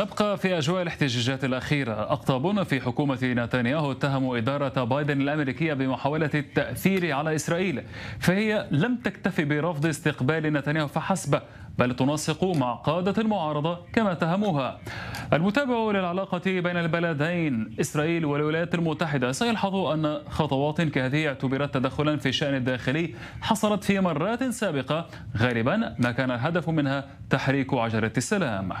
نبقى في أجواء الاحتجاجات الأخيرة أقطابون في حكومة نتنياهو اتهموا إدارة بايدن الأمريكية بمحاولة التأثير على إسرائيل فهي لم تكتفي برفض استقبال نتنياهو فحسب بل تنسق مع قادة المعارضة كما اتهموها المتابع للعلاقة بين البلدين إسرائيل والولايات المتحدة سيلحظ أن خطوات كهذه اعتبرت تدخلا في الشأن الداخلي حصلت في مرات سابقة غالبا ما كان الهدف منها تحريك عجلة السلام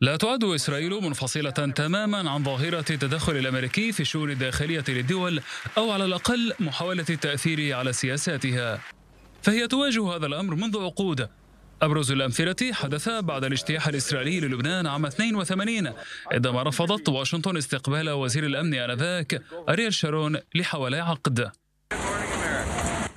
لا تعد إسرائيل منفصلة تماما عن ظاهرة التدخل الأمريكي في الشؤون الداخلية للدول أو على الأقل محاولة التأثير على سياساتها فهي تواجه هذا الأمر منذ عقود أبرز الأمثلة حدث بعد الاجتياح الإسرائيلي للبنان عام 82 عندما رفضت واشنطن استقبال وزير الأمن آنذاك أريل شارون لحوالي عقد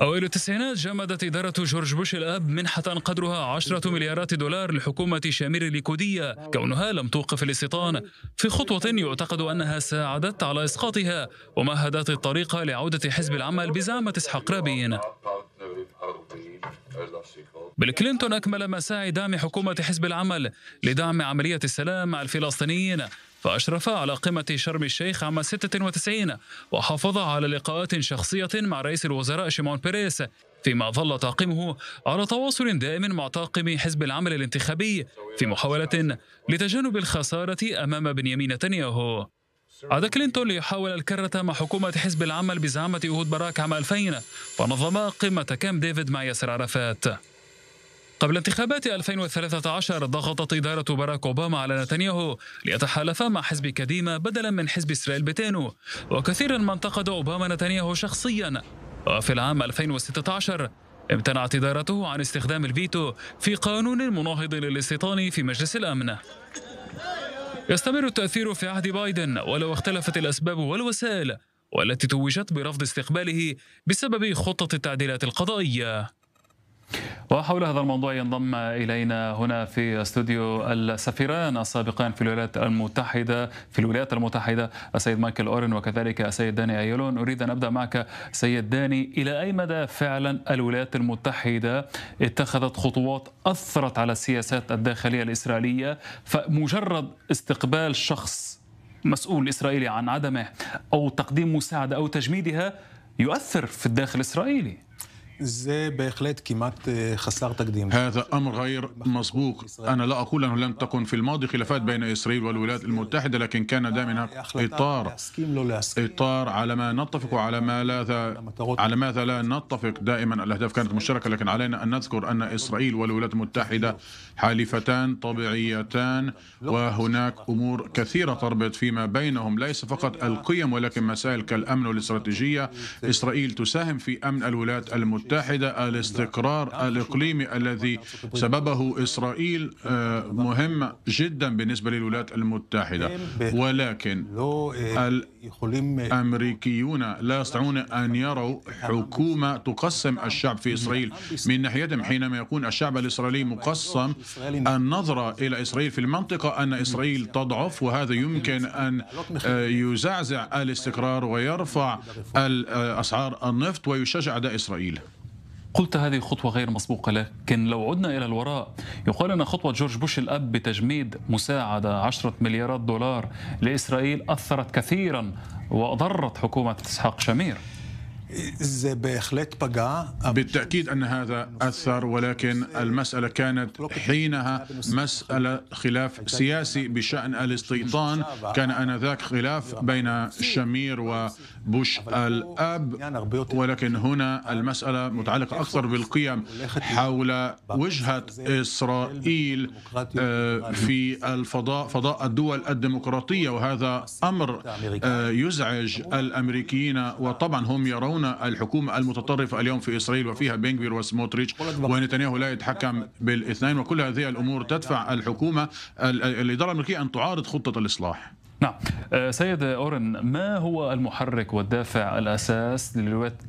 أوائل التسعينات جمدت إدارة جورج بوش الأب منحة قدرها عشرة مليارات دولار لحكومة شامير الليكودية كونها لم توقف الاستيطان في خطوة يعتقد أنها ساعدت على إسقاطها ومهدت الطريق لعودة حزب العمل بزعمة إسحاق رابين بيل كلينتون أكمل مساعي دعم حكومة حزب العمل لدعم عملية السلام مع الفلسطينيين فأشرف على قمة شرم الشيخ عام 96 وحافظ على لقاءات شخصية مع رئيس الوزراء شيمون بيريس فيما ظل طاقمه على تواصل دائم مع طاقم حزب العمل الانتخابي في محاولة لتجنب الخسارة أمام بنيامين نتنياهو عاد كلينتون ليحاول الكرة مع حكومة حزب العمل بزعامة أهود باراك عام 2000 فنظم قمة كام ديفيد مع ياسر عرفات قبل انتخابات 2013 ضغطت إدارة باراك أوباما على نتنياهو ليتحالف مع حزب كديمة بدلا من حزب إسرائيل بيتينو وكثيرا ما انتقد أوباما نتنياهو شخصيا وفي العام 2016 امتنعت إدارته عن استخدام الفيتو في قانون مناهض للاستيطان في مجلس الأمن يستمر التأثير في عهد بايدن ولو اختلفت الأسباب والوسائل والتي توجت برفض استقباله بسبب خطة التعديلات القضائية وحول هذا الموضوع ينضم إلينا هنا في استوديو السفيران السابقان في الولايات المتحدة في الولايات المتحدة السيد مايكل أورين وكذلك السيد داني أيلون أريد أن أبدأ معك سيد داني إلى أي مدى فعلا الولايات المتحدة اتخذت خطوات أثرت على السياسات الداخلية الإسرائيلية فمجرد استقبال شخص مسؤول إسرائيلي عن عدمه أو تقديم مساعدة أو تجميدها يؤثر في الداخل الإسرائيلي هذا أمر غير مسبوق. أنا لا أقول أنه لم تكن في الماضي خلافات بين إسرائيل والولايات المتحدة لكن كان آه، دائما إطار إطار على ما نتفق وعلى ما لا على ماذا لا نتفق دائما الأهداف كانت مشتركة لكن علينا أن نذكر أن إسرائيل والولايات المتحدة حالفتان طبيعيتان وهناك أمور كثيرة تربط فيما بينهم ليس فقط القيم ولكن مسائل كالأمن والاستراتيجية إسرائيل تساهم في أمن الولايات المتحدة المتحدة الاستقرار الإقليمي الذي سببه إسرائيل آه، مهم جدا بالنسبة للولايات المتحدة ولكن الأمريكيون لا يستطيعون أن يروا حكومة تقسم الشعب في إسرائيل من ناحيتهم حينما يكون الشعب الإسرائيلي مقسم النظرة إلى إسرائيل في المنطقة أن إسرائيل تضعف وهذا يمكن أن آه، يزعزع الاستقرار ويرفع آه، أسعار النفط ويشجع أداء إسرائيل قلت هذه خطوة غير مسبوقة لكن لو عدنا إلى الوراء يقال أن خطوة جورج بوش الأب بتجميد مساعدة عشرة مليارات دولار لإسرائيل أثرت كثيرا وأضرت حكومة إسحاق شمير بالتأكيد أن هذا أثر ولكن المسألة كانت حينها مسألة خلاف سياسي بشأن الاستيطان كان آنذاك خلاف بين شمير وبوش الأب ولكن هنا المسألة متعلقة أكثر بالقيم حول وجهة إسرائيل آه، في الفضاء فضاء الدول الديمقراطية وهذا أمر آه، يزعج الأمريكيين وطبعا هم يرون يرون الحكومة المتطرفة اليوم في إسرائيل وفيها بنغفير وسموتريتش ونتنياهو لا يتحكم بالاثنين وكل هذه الأمور تدفع الحكومة الإدارة الأمريكية أن تعارض خطة الإصلاح نعم آه، سيد أورن ما هو المحرك والدافع الأساس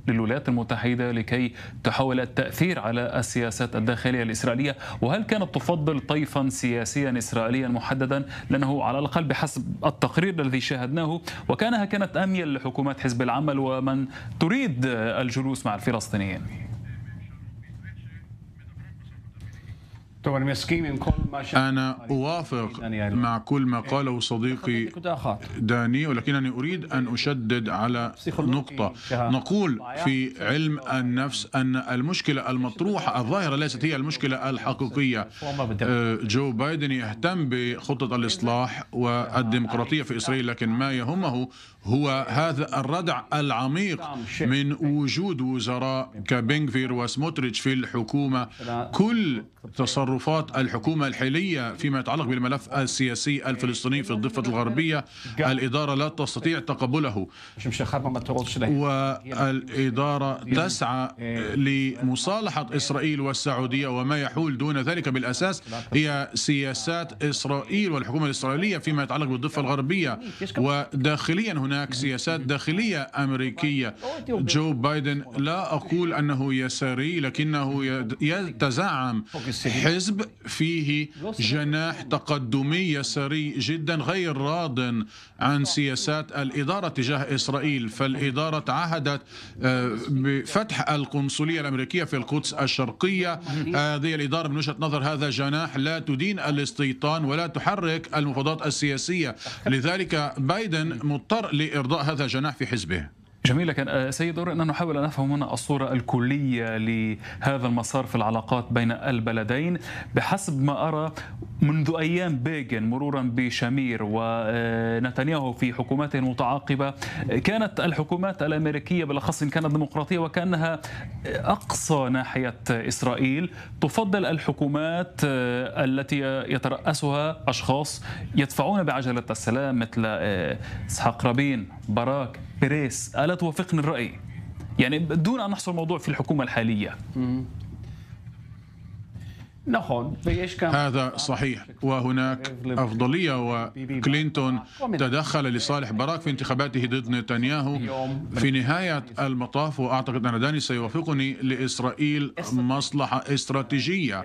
للولايات المتحدة لكي تحاول التأثير على السياسات الداخلية الإسرائيلية وهل كانت تفضل طيفا سياسيا إسرائيليا محددا لأنه على الأقل بحسب التقرير الذي شاهدناه وكانها كانت أميل لحكومات حزب العمل ومن تريد الجلوس مع الفلسطينيين أنا أوافق مع كل ما إيه. قاله صديقي داني ولكنني أريد أن أشدد على نقطة نقول في علم النفس أن المشكلة المطروحة الظاهرة ليست هي المشكلة الحقيقية آه، جو بايدن يهتم بخطة الإصلاح والديمقراطية في إسرائيل لكن ما يهمه هو هذا الردع العميق نعم، من وجود وزراء كبينغفير وسموتريتش في الحكومة كل تصرف تصرفات الحكومة الحالية فيما يتعلق بالملف السياسي الفلسطيني في الضفة الغربية الإدارة لا تستطيع تقبله والإدارة تسعى لمصالحة إسرائيل والسعودية وما يحول دون ذلك بالأساس هي سياسات إسرائيل والحكومة الإسرائيلية فيما يتعلق بالضفة الغربية وداخليا هناك سياسات داخلية أمريكية جو بايدن لا أقول أنه يساري لكنه يتزعم حزب حزب فيه جناح تقدمي يساري جدا غير راض عن سياسات الإدارة تجاه إسرائيل فالإدارة تعهدت آه، بفتح القنصلية الأمريكية في القدس الشرقية هذه الإدارة من وجهة نظر هذا جناح لا تدين الاستيطان ولا تحرك المفاوضات السياسية لذلك بايدن مضطر لإرضاء هذا الجناح في حزبه جميل لكن آه، سيد أن نحاول أن نفهم هنا الصورة الكلية لهذا المسار في العلاقات بين البلدين بحسب ما أرى منذ أيام بيغن مرورا بشمير ونتنياهو آه، في حكوماته المتعاقبة كانت الحكومات الأمريكية بالأخص إن كانت ديمقراطية وكأنها أقصى ناحية إسرائيل تفضل الحكومات آه، التي يترأسها أشخاص يدفعون بعجلة السلام مثل إسحاق رابين باراك بيريس ألا توافقني الرأي؟ يعني دون أن نحصر موضوع في الحكومة الحالية هذا صحيح وهناك أفضلية وكلينتون تدخل لصالح باراك في انتخاباته ضد نتنياهو في نهاية المطاف وأعتقد أن داني سيوافقني لإسرائيل مصلحة استراتيجية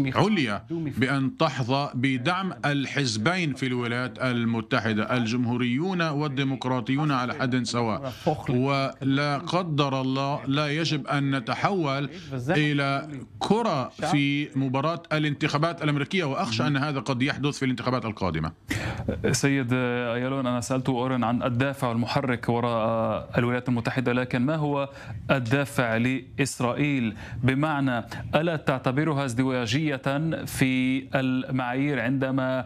عليا بأن تحظى بدعم الحزبين في الولايات المتحدة الجمهوريون والديمقراطيون على حد سواء ولا قدر الله لا يجب أن نتحول إلى كرة في مباراة الانتخابات الأمريكية وأخشى أن هذا قد يحدث في الانتخابات القادمة سيد أيلون أنا سألت أورن عن الدافع المحرك وراء الولايات المتحدة لكن ما هو الدافع لإسرائيل بمعنى ألا تعتبرها ازدواجية في المعايير عندما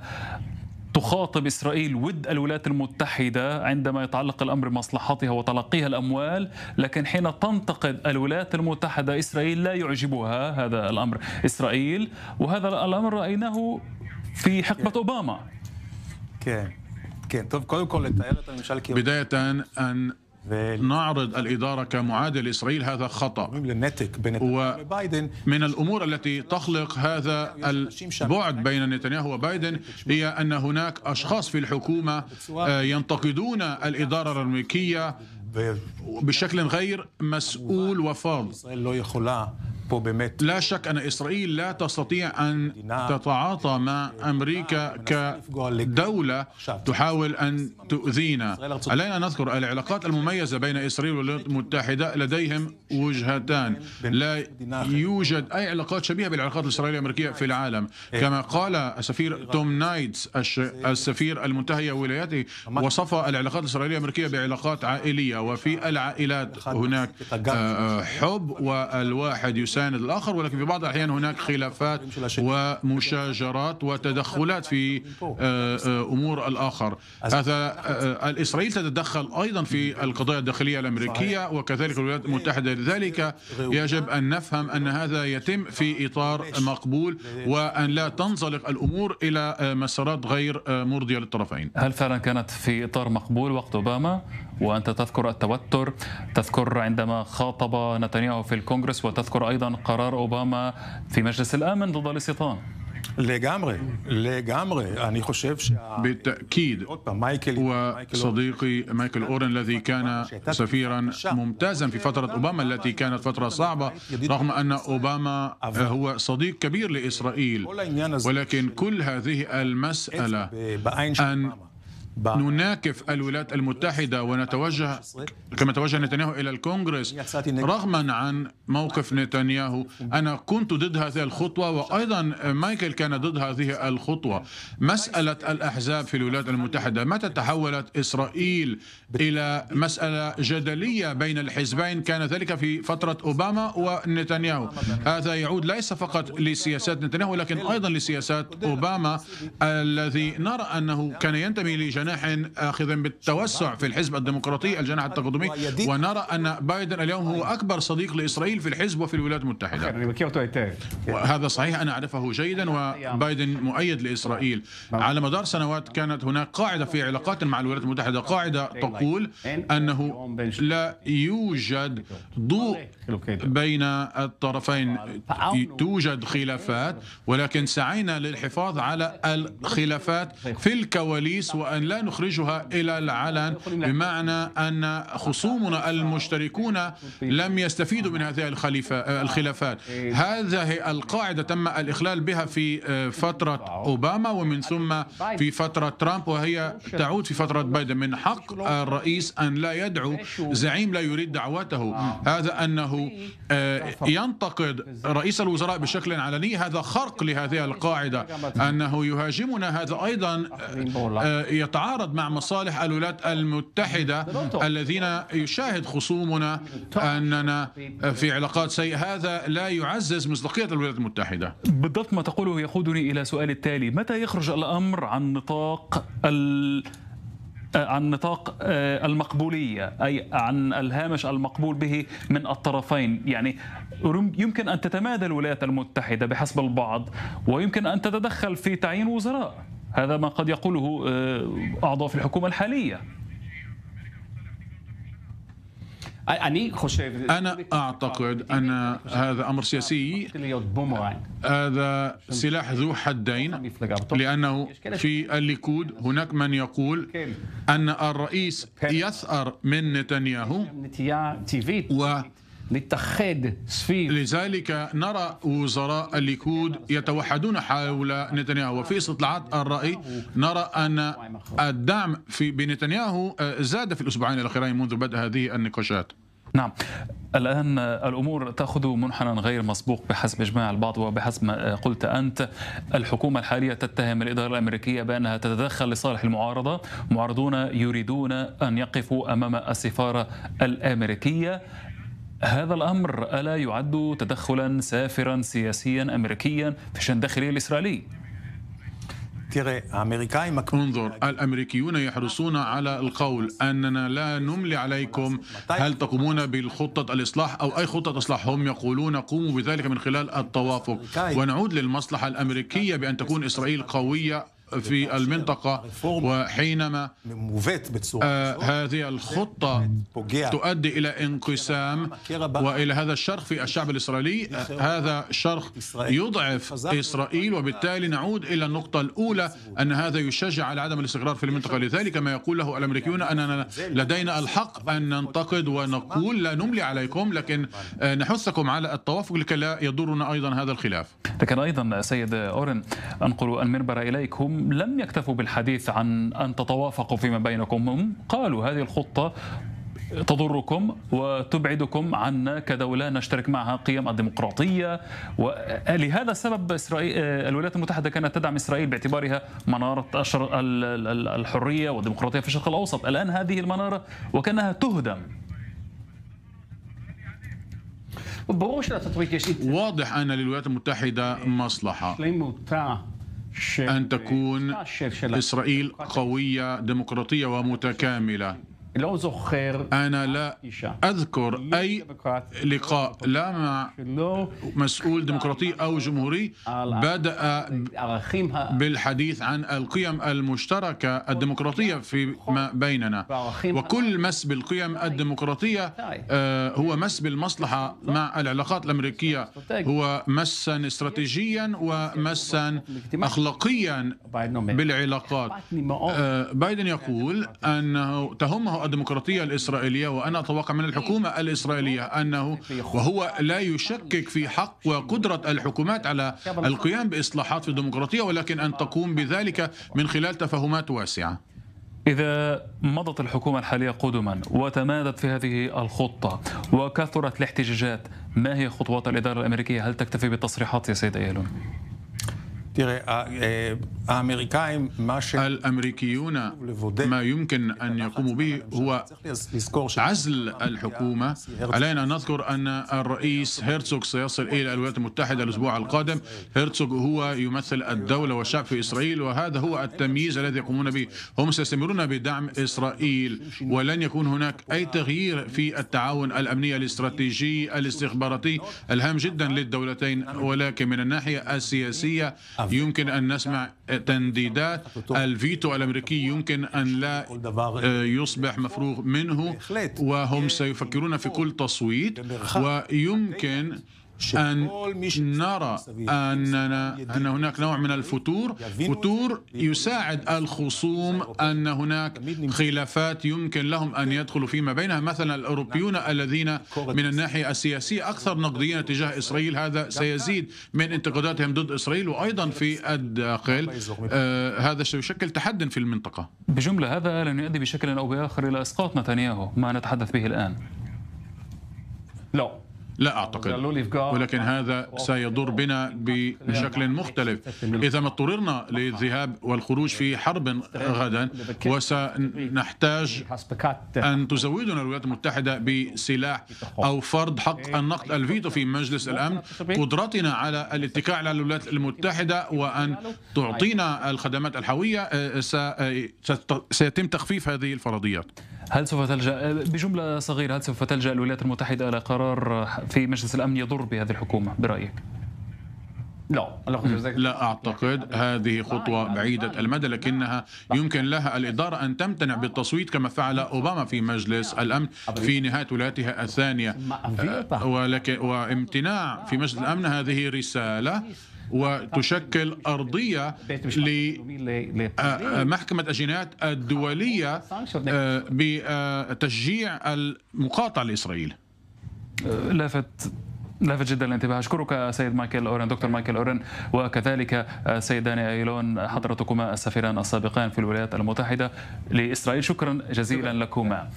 تخاطب إسرائيل ود الولايات المتحدة عندما يتعلق الأمر بمصلحتها وتلقيها الأموال لكن حين تنتقد الولايات المتحدة إسرائيل لا يعجبها هذا الأمر إسرائيل وهذا الأمر رأيناه في حقبة أوباما طيب، بداية أن نعرض الإدارة كمعادل إسرائيل هذا خطأ ومن الأمور التي تخلق هذا البعد بين نتنياهو وبايدن هي أن هناك أشخاص في الحكومة آه، ينتقدون الإدارة الأمريكية بشكل غير مسؤول وفاض لا شك أن إسرائيل لا تستطيع أن تتعاطى مع أمريكا كدولة تحاول أن تؤذينا علينا أن نذكر العلاقات المميزة بين إسرائيل والولايات المتحدة لديهم وجهتان لا يوجد أي علاقات شبيهة بالعلاقات الإسرائيلية الأمريكية في العالم إيه. كما قال السفير توم نايتس السفير المنتهي ولايته وصف العلاقات الإسرائيلية الأمريكية بعلاقات عائلية وفي العائلات هناك آه، حب والواحد يسمى يساند الآخر ولكن في بعض الأحيان هناك خلافات ومشاجرات وتدخلات في آه، آه، أمور الآخر هذا آه، الإسرائيل تتدخل أيضا في القضايا الداخلية الأمريكية وكذلك الولايات المتحدة لذلك يجب أن نفهم أن هذا يتم في إطار مقبول وأن لا تنزلق الأمور إلى مسارات غير مرضية للطرفين هل فعلا كانت في إطار مقبول وقت أوباما وأنت تذكر التوتر تذكر عندما خاطب نتنياهو في الكونغرس وتذكر أيضا قرار أوباما في مجلس الأمن ضد الاستيطان بالتأكيد وصديقي مايكل أورن الذي كان سفيرا ممتازا في فترة أوباما التي كانت فترة صعبة رغم أن أوباما هو صديق كبير لإسرائيل ولكن كل هذه المسألة أن نناكف الولايات المتحدة ونتوجه كما توجه نتنياهو إلى الكونغرس رغما عن موقف نتنياهو أنا كنت ضد هذه الخطوة وأيضا مايكل كان ضد هذه الخطوة مسألة الأحزاب في الولايات المتحدة متى تحولت إسرائيل إلى مسألة جدلية بين الحزبين كان ذلك في فترة أوباما ونتنياهو هذا يعود ليس فقط لسياسات نتنياهو لكن أيضا لسياسات أوباما الذي نرى أنه كان ينتمي لجنة جناح آخذ بالتوسع في الحزب الديمقراطي الجناح التقدمي ونرى أن بايدن اليوم هو أكبر صديق لإسرائيل في الحزب وفي الولايات المتحدة وهذا صحيح أنا أعرفه جيدا وبايدن مؤيد لإسرائيل على مدار سنوات كانت هناك قاعدة في علاقات مع الولايات المتحدة قاعدة تقول أنه لا يوجد ضوء بين الطرفين توجد خلافات ولكن سعينا للحفاظ على الخلافات في الكواليس وأن لا لا نخرجها إلى العلن بمعنى أن خصومنا المشتركون لم يستفيدوا من هذه الخليفة آه، الخلافات هذه القاعدة تم الإخلال بها في آه، فترة أوباما ومن ثم في فترة ترامب وهي تعود في فترة بايدن من حق الرئيس أن لا يدعو زعيم لا يريد دعوته هذا أنه آه، ينتقد رئيس الوزراء بشكل علني هذا خرق لهذه القاعدة أنه يهاجمنا هذا أيضا يتعرض يتعارض مع مصالح الولايات المتحدة الذين يشاهد خصومنا أننا في علاقات سيئة هذا لا يعزز مصداقية الولايات المتحدة بالضبط ما تقوله يقودني إلى سؤال التالي متى يخرج الأمر عن نطاق ال... آه، عن نطاق آه، المقبولية أي عن الهامش المقبول به من الطرفين يعني يمكن أن تتمادى الولايات المتحدة بحسب البعض ويمكن أن تتدخل في تعيين وزراء هذا ما قد يقوله آه، أعضاء في الحكومة الحالية أنا أعتقد أن هذا أمر سياسي هذا سلاح ذو حدين لأنه في الليكود هناك من يقول أن الرئيس يثأر من نتنياهو و للتحد سفير لذلك نرى وزراء الليكود يتوحدون حول نتنياهو وفي استطلاعات الرأي نرى أن الدعم في بنتنياهو آه، زاد في الأسبوعين الأخيرين منذ بدء هذه النقاشات نعم الآن آه، الأمور تأخذ منحنى غير مسبوق بحسب إجماع البعض وبحسب ما آه، قلت أنت الحكومة الحالية تتهم الإدارة الأمريكية بأنها تتدخل لصالح المعارضة معارضون يريدون أن يقفوا أمام السفارة الأمريكية هذا الأمر ألا يعد تدخلا سافرا سياسيا أمريكيا في شأن الداخلي الإسرائيلي؟ انظر الامريكيون يحرصون على القول اننا لا نملي عليكم هل تقومون بالخطه الاصلاح او اي خطه اصلاح هم يقولون قوموا بذلك من خلال التوافق ونعود للمصلحه الامريكيه بان تكون اسرائيل قويه في المنطقة وحينما آه، هذه الخطة تؤدي إلى انقسام وإلى هذا الشرخ في الشعب الإسرائيلي هذا الشرخ يضعف إسرائيل وبالتالي نعود إلى النقطة الأولى أن هذا يشجع على عدم الاستقرار في المنطقة لذلك ما يقول له الأمريكيون أننا لدينا الحق أن ننتقد ونقول لا نملي عليكم لكن آه، نحثكم على التوافق لكي لا يضرنا أيضا هذا الخلاف لكن أيضا سيد أورن أنقل المنبر إليكم لم يكتفوا بالحديث عن أن تتوافقوا فيما بينكم هم قالوا هذه الخطة تضركم وتبعدكم عنا كدولة نشترك معها قيم الديمقراطية ولهذا السبب إسرائيل آه، الولايات المتحدة كانت تدعم إسرائيل باعتبارها منارة الحرية والديمقراطية في الشرق الأوسط الآن هذه المنارة وكأنها تهدم واضح أن للولايات المتحدة مصلحة أن تكون إسرائيل قوية ديمقراطية ومتكاملة أنا لا أذكر أي لقاء لا مع مسؤول ديمقراطي أو جمهوري بدأ بالحديث عن القيم المشتركة الديمقراطية فيما بيننا وكل مس بالقيم طيب. الديمقراطية طيب. آه، هو مس بالمصلحة مع العلاقات الأمريكية هو مسا استراتيجيا ومسا أخلاقيا بالعلاقات آه، بايدن يقول أنه تهمه الديمقراطية الإسرائيلية وأنا أتوقع من الحكومة الإسرائيلية أنه وهو لا يشكك في حق وقدرة الحكومات على القيام بإصلاحات في الديمقراطية ولكن أن تقوم بذلك من خلال تفاهمات واسعة إذا مضت الحكومة الحالية قدما وتمادت في هذه الخطة وكثرت الاحتجاجات ما هي خطوات الإدارة الأمريكية هل تكتفي بالتصريحات يا سيد أيلون؟ תראה, האמריקאים, מה ש... الامريكيون ما يمكن ان يقوموا به هو عزل الحكومه علينا ان نذكر ان الرئيس هيرتسوك سيصل الى الولايات المتحده الاسبوع القادم هيرتسوك هو يمثل الدوله والشعب في اسرائيل وهذا هو التمييز الذي يقومون به هم سيستمرون بدعم اسرائيل ولن يكون هناك اي تغيير في التعاون الامني الاستراتيجي الاستخباراتي الهام جدا للدولتين ولكن من الناحيه السياسيه يمكن أن نسمع تنديدات الفيتو الأمريكي يمكن أن لا آه، يصبح مفروغ منه وهم سيفكرون في كل تصويت ويمكن أن نرى أننا أن هناك نوع من الفتور فتور يساعد الخصوم أن هناك خلافات يمكن لهم أن يدخلوا فيما بينها مثلا الأوروبيون نعم. الذين من الناحية السياسية أكثر نقديا تجاه إسرائيل هذا سيزيد من انتقاداتهم ضد إسرائيل وأيضا في الداخل آه هذا سيشكل تحد في المنطقة بجملة هذا لن يؤدي بشكل أو بآخر إلى إسقاط نتنياهو ما نتحدث به الآن لا لا أعتقد ولكن هذا سيضر بنا بشكل مختلف إذا ما اضطررنا للذهاب والخروج في حرب غدا وسنحتاج أن تزودنا الولايات المتحدة بسلاح أو فرض حق النقد الفيتو في مجلس الأمن قدرتنا على الاتكاء على الولايات المتحدة وأن تعطينا الخدمات الحوية سيتم تخفيف هذه الفرضيات هل سوف تلجا بجمله صغيره هل سوف تلجا الولايات المتحده الى قرار في مجلس الامن يضر بهذه الحكومه برايك؟ لا لا أعتقد هذه خطوة بعيدة المدى لكنها يمكن لها الإدارة أن تمتنع بالتصويت كما فعل أوباما في مجلس الأمن في نهاية ولايتها الثانية ولكن وامتناع في مجلس الأمن هذه رسالة وتشكل أرضية لمحكمة آه، الجنايات الدولية آه، بتشجيع المقاطعة لإسرائيل لافت لافت جدا الانتباه اشكرك سيد مايكل اورن دكتور مايكل اورن وكذلك سيدان ايلون حضرتكما السفيران السابقان في الولايات المتحده لاسرائيل شكرا جزيلا لكما